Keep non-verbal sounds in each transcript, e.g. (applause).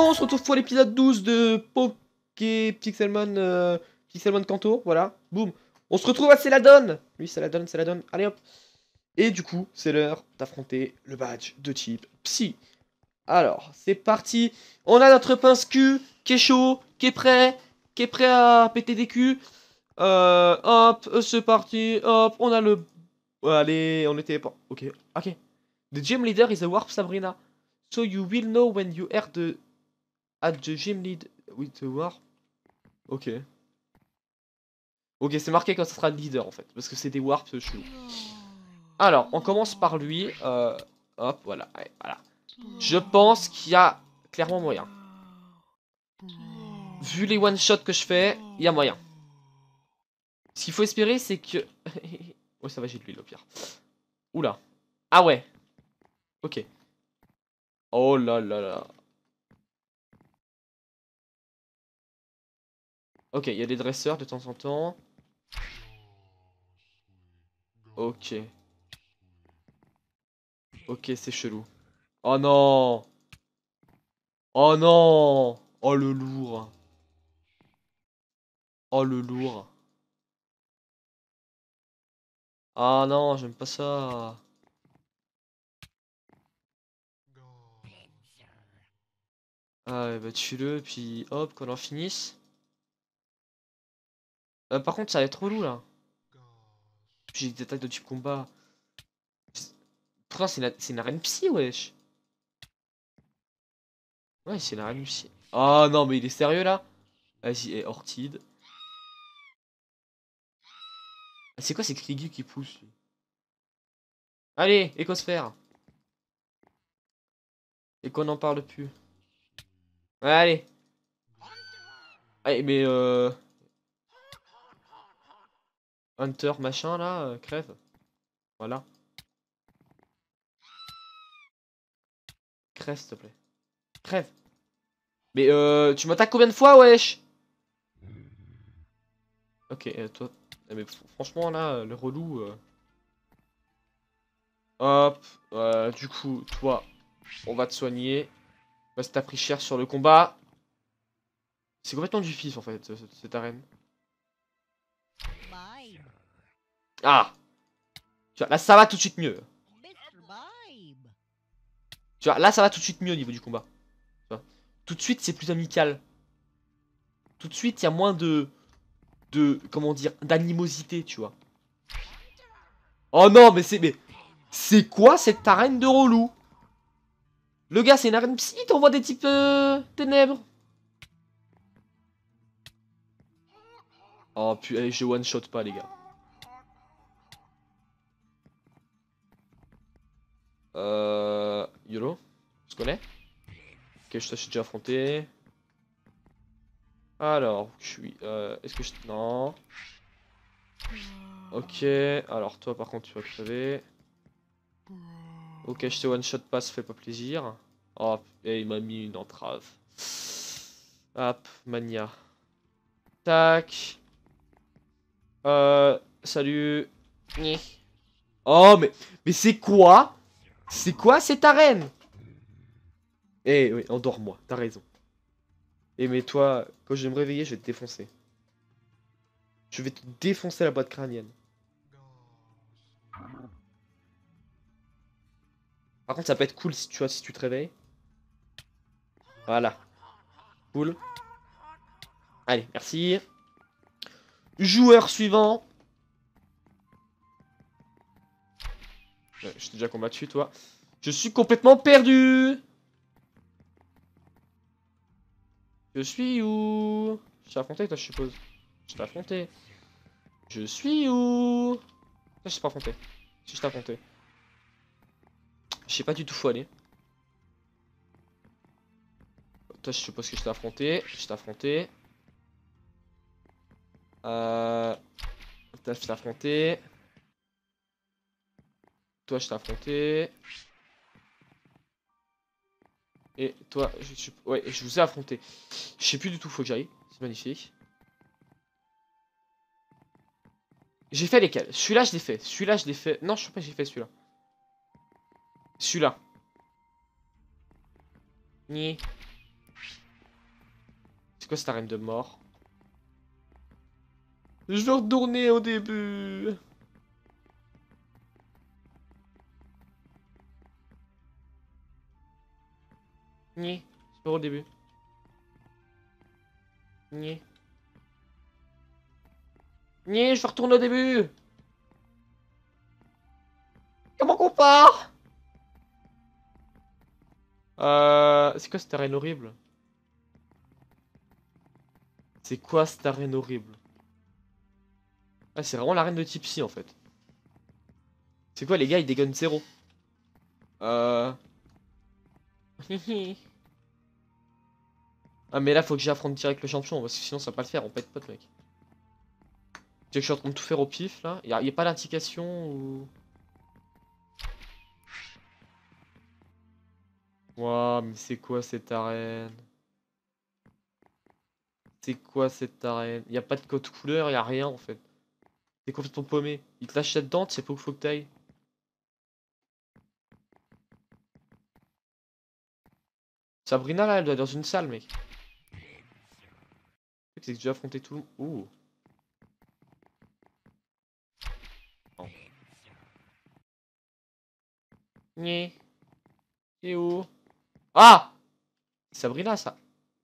on se retrouve pour l'épisode 12 de Poké Pixelmon, euh, Pixelmon Kanto, voilà, boum. On se retrouve à Céladon. Lui, Céladon, Céladon. allez hop. Et du coup, c'est l'heure d'affronter le badge de type Psy. Alors, c'est parti. On a notre pince cul qui est chaud, qui est prêt, qui est prêt à péter des culs. Euh, hop, c'est parti, hop, on a le... Euh, allez, on était... pas... Ok, ok. The gym leader is a warp Sabrina. So you will know when you are the At the gym lead with the war. Ok. Ok, c'est marqué quand ça sera leader en fait. Parce que c'est des warps chelous. Alors, on commence par lui. Euh, hop, voilà. Je pense qu'il y a clairement moyen. Vu les one shot que je fais, il y a moyen. Ce qu'il faut espérer, c'est que... (laughs) oh, ça va, j'ai de l'huile au pire. Oula. Ah ouais. Ok. Oh là là là. Ok, il y a des dresseurs de temps en temps. Ok. Ok, c'est chelou. Oh non Oh non Oh le lourd Oh le lourd Ah non, j'aime pas ça Ah bah tue-le, puis hop, qu'on en finisse euh, par contre, ça va être relou là. J'ai des attaques de type combat. Pourtant, c'est une arène psy, wesh. Ouais, c'est une arène psy. Oh non, mais il est sérieux là Vas-y, et eh, Ortide. Ah, c'est quoi ces Krigu qui poussent Allez, écosphère Et qu'on n'en parle plus. Allez Allez, mais euh... Hunter machin là, euh, crève. Voilà. Crève s'il te plaît. Crève. Mais euh, tu m'attaques combien de fois wesh Ok, euh, toi. Eh, mais franchement là, euh, le relou. Hop. du coup, toi, on va te soigner. Parce que t'as pris cher sur le combat. C'est complètement du fils en fait, cette arène. Ah Tu vois, là ça va tout de suite mieux. Tu vois, là ça va tout de suite mieux au niveau du combat. Tout de suite c'est plus amical. Tout de suite il y a moins de... De... Comment dire D'animosité, tu vois. Oh non, mais c'est... C'est quoi cette arène de relou Le gars, c'est une arène... Psy, t'envoie des types euh, ténèbres. Oh, putain, je one-shot pas, les gars. Euh, YOLO, se connais. Ok, je t'ai déjà affronté. Alors, je suis. Euh, Est-ce que je. Non. Ok, alors toi par contre tu vas crever. Ok, je te one shot pas, ça fait pas plaisir. Oh, et eh, il m'a mis une entrave. Hop, mania. Tac. Euh, salut. Oh, mais, mais c'est quoi c'est quoi cette arène Eh oui, endors-moi, t'as raison. Et eh, mais toi, quand je vais me réveiller, je vais te défoncer. Je vais te défoncer la boîte crânienne. Par contre, ça peut être cool si tu, vois, si tu te réveilles. Voilà. Cool. Allez, merci. Joueur suivant. Je t'ai déjà combattu, toi. Je suis complètement perdu Je suis où Je t'ai affronté, toi, je suppose. Je t'ai affronté. Je suis où Je t'ai pas affronté. je t'ai affronté. Je sais pas du tout où aller. Toi, je suppose que je t'ai affronté. Je t'ai affronté. Euh... je t'ai affronté. Toi, je t'ai affronté. Et toi, je, je, ouais, je vous ai affronté. Je sais plus du tout, faut que j'aille. C'est magnifique. J'ai fait lesquels Celui-là, je l'ai fait. Celui-là, je l'ai fait. Non, je sais pas, j'ai fait celui-là. Celui-là. Ni. C'est quoi cette arène de mort Je veux retourner au début. Ni. C'est pas au début. Ni. Ni, je retourne au début. Comment qu'on part euh, c'est quoi cette arène horrible C'est quoi cette arène horrible Ah, c'est vraiment l'arène de Tipsy en fait. C'est quoi les gars, ils dégonnent zéro Euh... (laughs) Ah mais là faut que j'affronte direct le champion parce que sinon ça va pas le faire, on être pote mec. Tu sais que je suis en train de tout faire au pif là Y'a a pas d'indication ou... Wouah mais c'est quoi cette arène C'est quoi cette arène Y'a pas de code couleur, y'a rien en fait. C'est complètement paumé. Il te lâche là-dedans, tu sais pas où faut que t'ailles. Sabrina là elle doit être dans une salle mec. J'ai déjà affronté tout le monde. ouh Nyeh. Eh oh. Ah Sabrina, ça.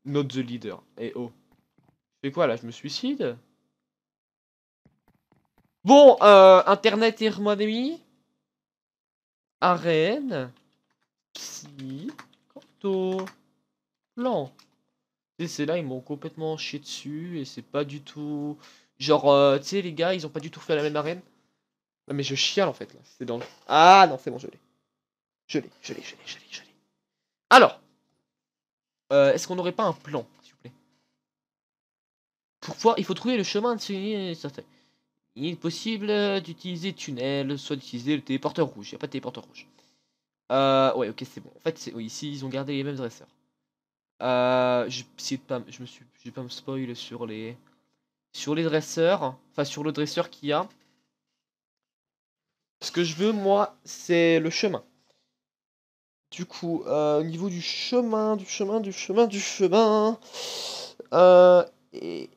Not the leader. Et eh, oh. Je fais quoi là Je me suicide Bon, euh, Internet et Hermonemi. Arène. Psy. Canto. Plan c'est là, ils m'ont complètement chié dessus et c'est pas du tout. Genre, euh, tu sais, les gars, ils ont pas du tout fait la même arène. Non, mais je chiale en fait là. C'est dans Ah non, c'est bon, je l'ai. Je l'ai, je l'ai, je l'ai, je l'ai, Alors, euh, est-ce qu'on n'aurait pas un plan, s'il vous plaît Pourquoi il faut trouver le chemin de ce. Il est possible euh, d'utiliser tunnel, soit d'utiliser le téléporteur rouge. Il a pas de téléporteur rouge. ouais, ok, c'est bon. En fait, c'est, ici, ils ont gardé les mêmes dresseurs. Euh, je, pas, je me vais pas me spoiler sur les, sur les dresseurs, enfin sur le dresseur qu'il y a. Ce que je veux moi, c'est le chemin. Du coup, euh, au niveau du chemin, du chemin, du chemin, du chemin, euh, et,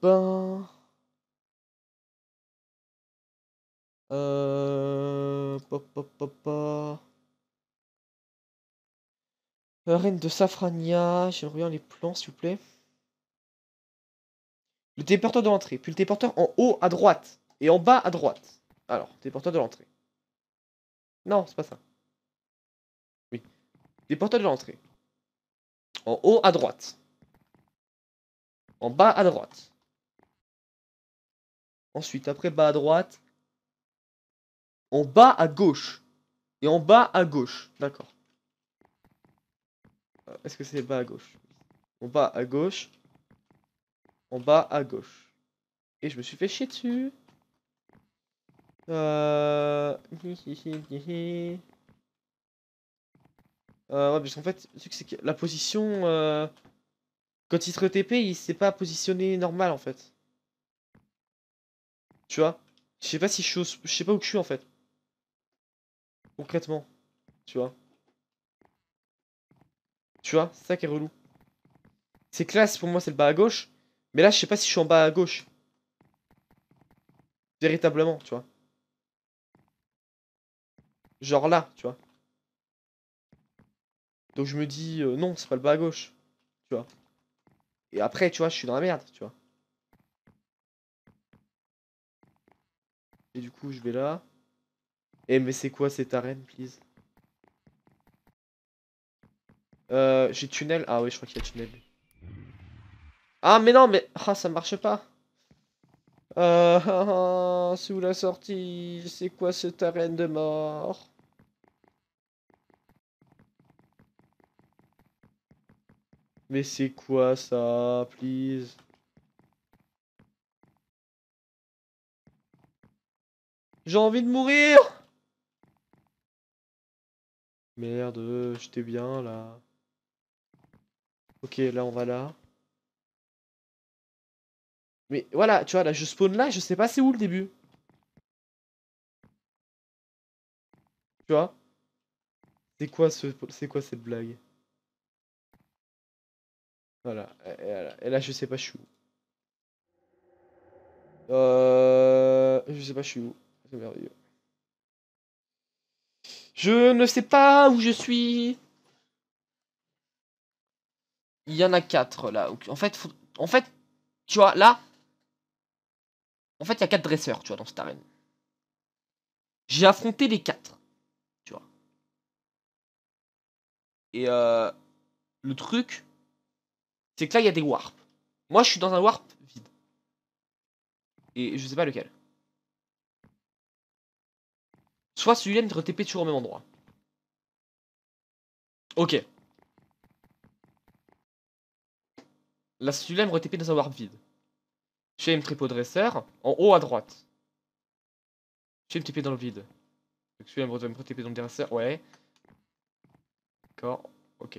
ben, euh, papa. Euh, reine de Safrania, je reviens les plans s'il vous plaît. Le téléporteur de l'entrée, puis le téléporteur en haut à droite et en bas à droite. Alors, téléporteur de l'entrée. Non, c'est pas ça. Oui. Téléporteur de l'entrée. En haut à droite. En bas à droite. Ensuite, après bas à droite. En bas à gauche. Et en bas à gauche. D'accord. Est-ce que c'est bas à gauche On bas à gauche. On bas à gauche. Et je me suis fait chier dessus. Euh... (laughs) euh ouais, parce qu'en fait, que la position... Euh, quand il se TP, il s'est pas positionné normal en fait. Tu vois Je sais pas si je suis... Je sais pas où je suis en fait. Concrètement. Tu vois tu vois, c'est ça qui est relou. C'est classe pour moi, c'est le bas à gauche. Mais là, je sais pas si je suis en bas à gauche. Véritablement, tu vois. Genre là, tu vois. Donc je me dis, euh, non, c'est pas le bas à gauche. Tu vois. Et après, tu vois, je suis dans la merde, tu vois. Et du coup, je vais là. Eh, mais c'est quoi cette arène, please euh, J'ai tunnel. Ah oui, je crois qu'il y a tunnel. Ah mais non, mais... Ah, ça marche pas. Euh... c'est (laughs) où la sortie C'est quoi cette arène de mort Mais c'est quoi ça, please J'ai envie de mourir Merde, j'étais bien là. Ok, là on va là. Mais voilà, tu vois, là je spawn là, je sais pas c'est où le début. Tu vois C'est quoi, ce, c'est quoi cette blague voilà. Et, là, je sais pas je suis où. Euh, je sais pas je suis où. C'est merveilleux. Je ne sais pas où je suis. Il y en a 4 là. En fait, en fait, tu vois, là. En fait, il y a 4 dresseurs, tu vois, dans cette arène. J'ai affronté les 4. Tu vois. Et euh, le truc, c'est que là, il y a des warps. Moi, je suis dans un warp vide. Et je sais pas lequel. Soit celui-là me TP toujours au même endroit. Ok. Là, celui-là la re-tp dans un warp vide. Shame tripodresseur, en haut à droite. Shame TP dans le vide. Celui-là re-tp dans le dresser, ouais. D'accord, ok.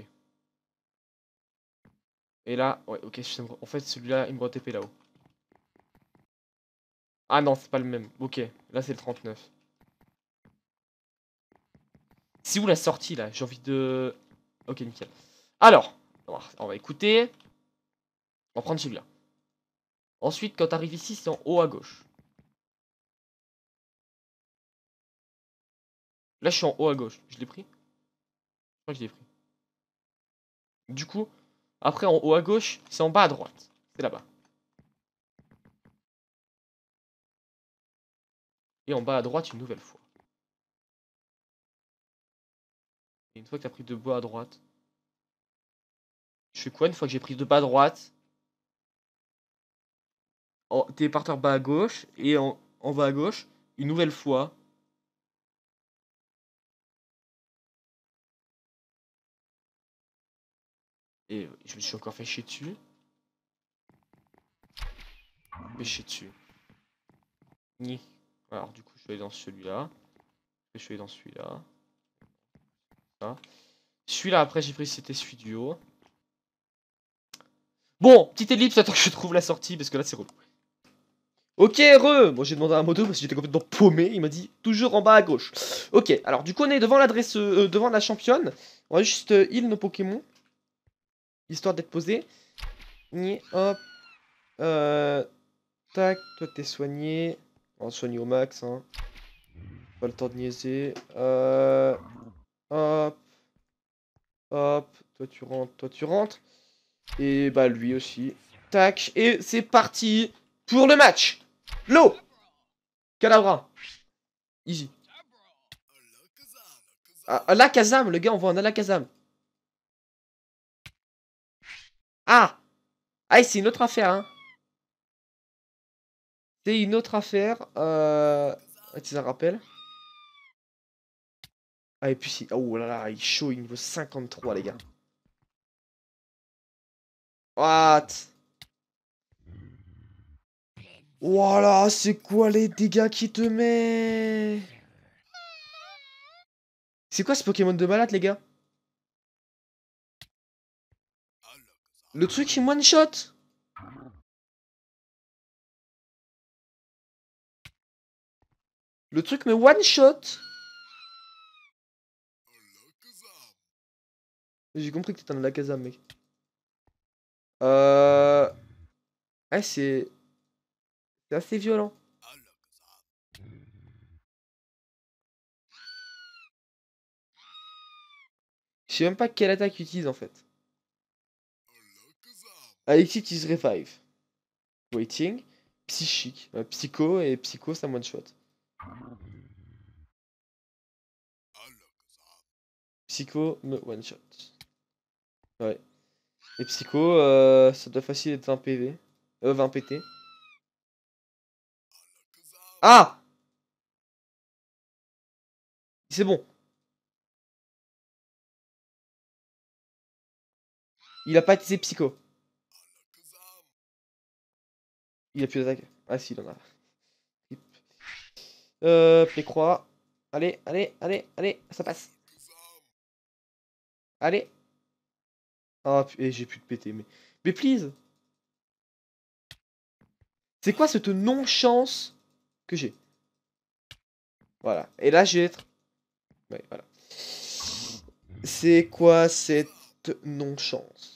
Et là, ouais, ok, en fait celui-là, il me re-tp là-haut. Ah non, c'est pas le même. Ok, là c'est le 39. C'est où la sortie là J'ai envie de... Ok, nickel. Alors, on va écouter. On va prendre celui-là. Ensuite, quand tu arrives ici, c'est en haut à gauche. Là, je suis en haut à gauche. Je l'ai pris Je crois que je l'ai pris. Du coup, après, en haut à gauche, c'est en bas à droite. C'est là-bas. Et en bas à droite, une nouvelle fois. Et une fois que tu as pris de bas à droite... Je fais quoi une fois que j'ai pris de bas à droite par terre bas à gauche et on va bas à gauche une nouvelle fois. Et je me suis encore fait chier dessus. Fait chier dessus. Alors du coup je vais dans celui-là. Je vais dans celui-là. Celui-là après j'ai pris c'était celui du haut. Bon, petite ellipse, attends que je trouve la sortie parce que là c'est relou. Ok, heureux Bon, j'ai demandé à un moto parce que j'étais complètement paumé. Il m'a dit toujours en bas à gauche. Ok, alors du coup, on est devant l'adresse, euh, euh, devant la championne. On va juste heal euh, nos Pokémon. Histoire d'être posé. Ni hop. tac, toi t'es soigné. On soigne au max, hein. Pas le temps de niaiser. Euh, hop. Hop. Toi tu rentres, toi tu rentres. Et bah lui aussi. Tac. Et c'est parti pour le match. L'eau Calabra Easy. Ah, Alakazam, le gars, on voit un Alakazam. Ah Ah, c'est une autre affaire, hein. C'est une autre affaire. Euh... Tu un rappel Ah, et puis, si... oh là là, il est chaud, il est niveau 53, les gars. What voilà, c'est quoi les dégâts qui te met C'est quoi ce Pokémon de malade, les gars Le truc, il one-shot Le truc mais one shot. J'ai compris que t'étais un Alakazam, mec. Euh... Ah, c'est... C'est assez violent. Je sais même pas quelle attaque utilise en fait. Alexis utilise Revive. Waiting. Psychique. Euh, psycho et Psycho, ça one shot. Psycho me one shot. Ouais. Et Psycho, euh, ça doit facile être 20 PV. Euh, 20 PT. Ah C'est bon. Il a pas été Psycho. Il a plus d'attaque. Ah si, il en a. Euh, croix. Allez, allez, allez, allez, ça passe. Allez. Ah, eh, j'ai plus de pété, mais... Mais please C'est quoi cette non-chance que j'ai. Voilà. Et là, j'ai être... Ouais, voilà. C'est quoi cette non-chance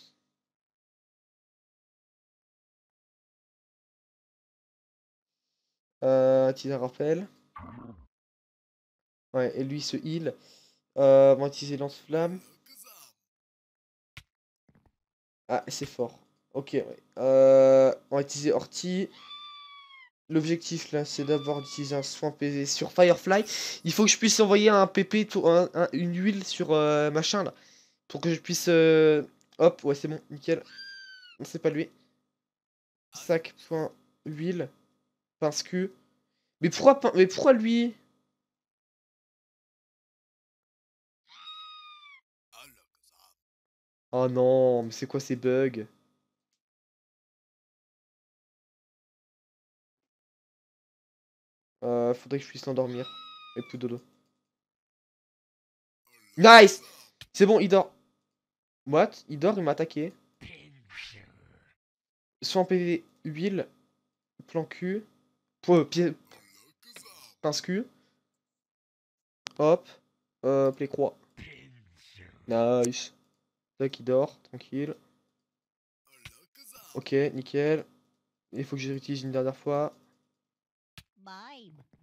Euh, un rappel. Ouais, et lui se heal. Euh, va utiliser lance-flamme. Ah, c'est fort. Ok, ouais. Euh, on va utiliser Orti. L'objectif là, c'est d'avoir d'utiliser un soin PV sur Firefly. Il faut que je puisse envoyer un PP, tout un, une huile sur euh, machin là. Pour que je puisse... Euh, hop, ouais c'est bon, nickel. C'est pas lui. Sac, point, huile. Parce que... Mais pourquoi, mais pourquoi lui Oh non, mais c'est quoi ces bugs Euh, faudrait que je puisse l'endormir. Et plus de Nice C'est bon, il dort. What Il dort, il m'a attaqué. Soit PV, huile, plan Q, pince Q. Hop, euh, play croix. Nice. Là, qui dort, tranquille. Ok, nickel. Il faut que je réutilise une dernière fois.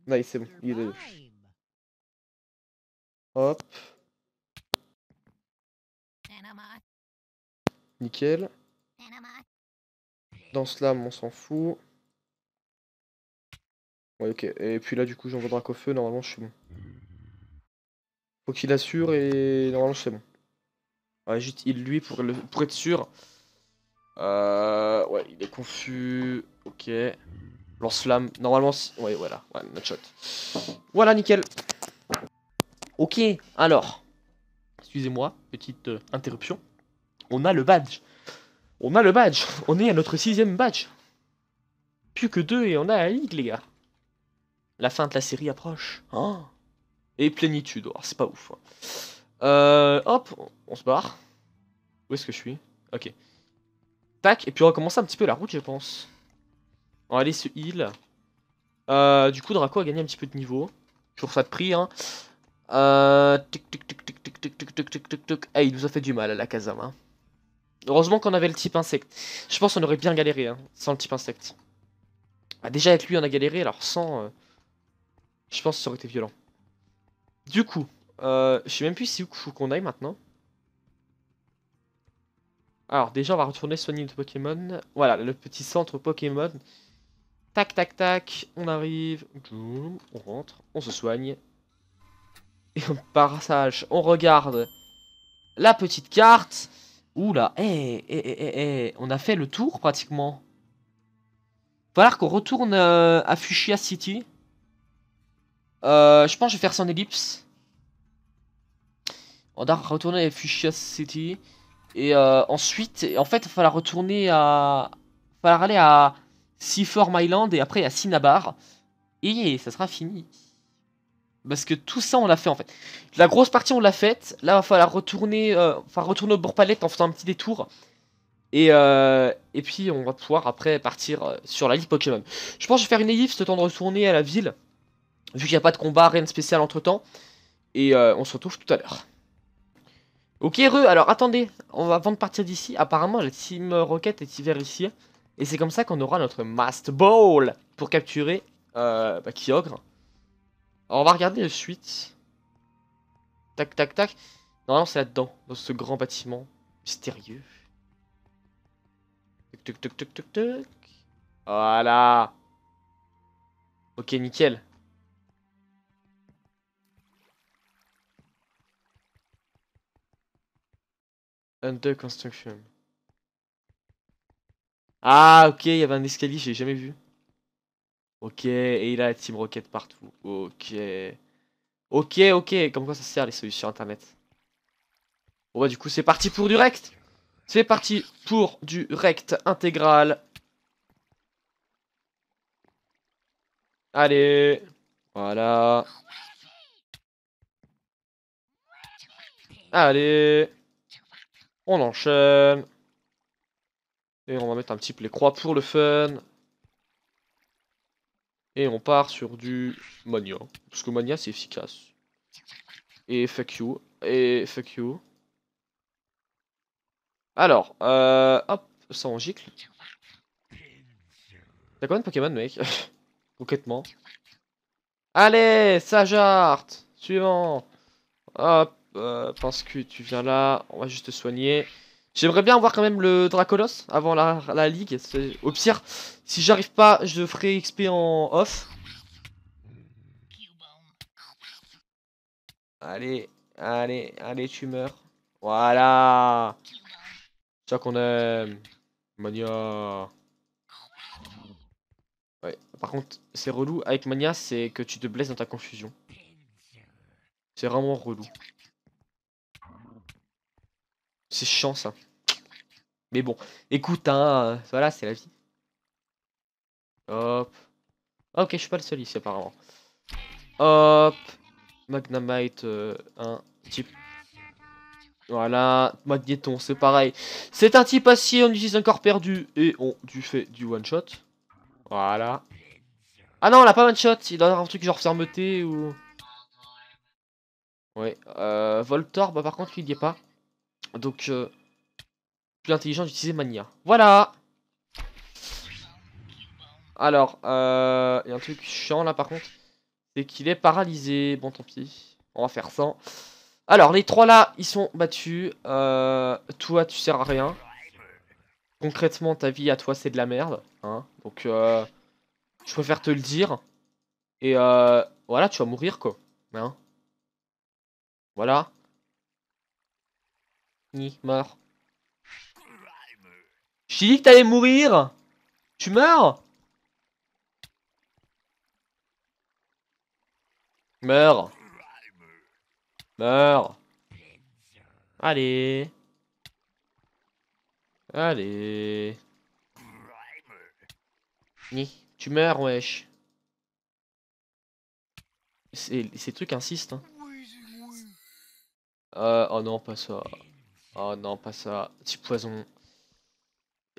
Nice, c'est bon, il est Hop. Nickel. Dans ce lame on s'en fout. Ouais, ok. Et puis là, du coup, j'envoie drac au feu. Normalement, je suis bon. Faut qu'il assure et normalement, c'est bon. Ouais, ah, juste il lui pour, pour être sûr. Euh... Ouais, il est confus. Ok. Lance-flamme. Normalement, Ouais, voilà. Ouais, shot. Voilà, nickel. Ok, alors. Excusez-moi, petite euh, interruption. On a le badge. On a le badge. On est à notre sixième badge. Plus que deux et on a la ligue, les gars. La fin de la série approche. Hein et plénitude. Oh, c'est pas ouf. Hein. Euh, hop, on se barre. Où est-ce que je suis Ok. Tac, et puis on recommence un petit peu la route, je pense. On va aller se heal. Euh, du coup, Draco a gagné un petit peu de niveau. Toujours ça de prix, hein. Euh, tic, tic, tic, tic, tic, tic, tic, tic, tic, eh, il nous a fait du mal à la Kazama. Heureusement qu'on avait le type insecte. Je pense qu'on aurait bien galéré hein, sans le type insecte. Bah, déjà avec lui on a galéré, alors sans... Euh, je pense que ça aurait été violent. Du coup, je je sais même plus si où qu'on aille maintenant. Alors déjà on va retourner soigner notre Pokémon. Voilà, le petit centre Pokémon. Tac, tac, tac, on arrive, on rentre, on se soigne. Et on sage, on regarde la petite carte. Oula, hé, eh eh eh, eh eh eh, on a fait le tour pratiquement. Voilà qu'on retourne euh, à Fuchsia City. Euh, je pense que je vais faire son ellipse. On va retourner à Fuchsia City. Et euh, ensuite, en fait, il va falloir retourner à... Il va aller à... Seaform Island et après à cinabar Et ça sera fini. Parce que tout ça, on l'a fait en fait. La grosse partie, on l'a faite. Là, il va falloir retourner, enfin, euh, retourner au bord palette en faisant un petit détour. Et, euh, et puis, on va pouvoir après partir euh, sur la ligue Pokémon. Je pense que je vais faire une ellipse, le temps de retourner à la ville. Vu qu'il n'y a pas de combat, rien de spécial entre temps. Et on se retrouve tout à l'heure. Ok, re Alors, attendez. On va, avant de partir d'ici, apparemment, la Team Rocket est hiver ici. Et c'est comme ça qu'on aura notre Mast Ball pour capturer euh, bah, Kyogre. Alors on va regarder le suite. Tac, tac, tac. Non non c'est là-dedans, dans ce grand bâtiment mystérieux. Tac tac tac tac tac Voilà. Ok, nickel. Under construction. Ah, ok, il y avait un escalier, j'ai jamais vu. Ok, et il a la Team Rocket partout. Ok. Ok, ok, comme quoi ça sert les solutions internet. Bon bah du coup c'est parti pour du rect C'est parti pour du rect intégral. Allez Voilà Allez On enchaîne et on va mettre un petit play croix pour le fun. Et on part sur du Mania. Parce que Mania c'est efficace. Et fuck you. Et fuck you. Alors, euh, hop, ça on gicle. T'as combien de Pokémon mec (laughs) Concrètement. Allez, ça Suivant Hop, euh, parce que tu viens là, on va juste te soigner. J'aimerais bien avoir quand même le Dracolos avant la, ligue. Au pire, si j'arrive pas, je ferai XP en off. Allez, allez, allez, tu meurs. Voilà. vois qu'on aime. Mania. Ouais. Par contre, c'est relou avec Mania, c'est que tu te blesses dans ta confusion. C'est vraiment relou. C'est chiant ça. Mais bon, écoute, hein, euh, voilà, c'est la vie. Hop. Ah, ok, je suis pas le seul ici, apparemment. Hop. Magnamite, euh, un type. Voilà, Magneton, c'est pareil. C'est un type acier, on utilise un corps perdu et on du fait du one shot. Voilà. Ah non, on l'a pas one shot, il doit avoir un truc genre fermeté ou. Ouais, euh, Voltor, bah par contre, il y est pas. Donc, euh, intelligent d'utiliser Mania. Voilà Alors, euh, il y a un truc chiant là par contre. C'est qu'il est paralysé. Bon, tant pis. On va faire sans. Alors, les trois là, ils sont battus. Euh, toi, tu sers à rien. Concrètement, ta vie à toi, c'est de la merde. Hein. Donc, euh, je préfère te le dire. Et voilà, tu vas mourir, quoi. Hein. voilà. Ni, mort. Je dit que t'allais mourir Tu meurs Meurs Meurs Allez Allez Ni, tu meurs wesh Ces trucs insistent hein. euh, oh non pas ça Oh non pas ça Petit poison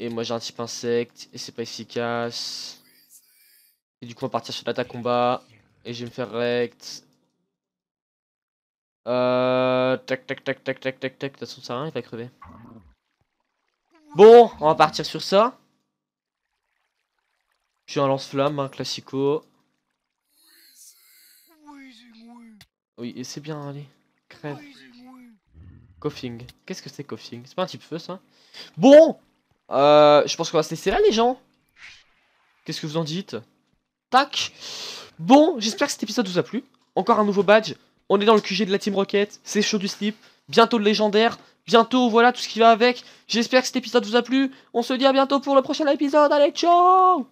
et moi j'ai un type insecte et c'est pas efficace. Et du coup on va partir sur l'attaque combat. Et je vais me faire rect. Euh... Tac tac tac tac tac tac tac. De toute façon ça il va crever. Bon, on va partir sur ça. Puis un lance-flamme, un hein, classico. Oui, et c'est bien, allez. Crève. Coughing. Qu'est-ce que c'est coughing C'est pas un type feu ça Bon euh, je pense qu'on va se laisser là, les gens. Qu'est-ce que vous en dites Tac Bon, j'espère que cet épisode vous a plu. Encore un nouveau badge. On est dans le QG de la Team Rocket. C'est chaud du slip. Bientôt le légendaire. Bientôt, voilà tout ce qui va avec. J'espère que cet épisode vous a plu. On se dit à bientôt pour le prochain épisode. Allez, ciao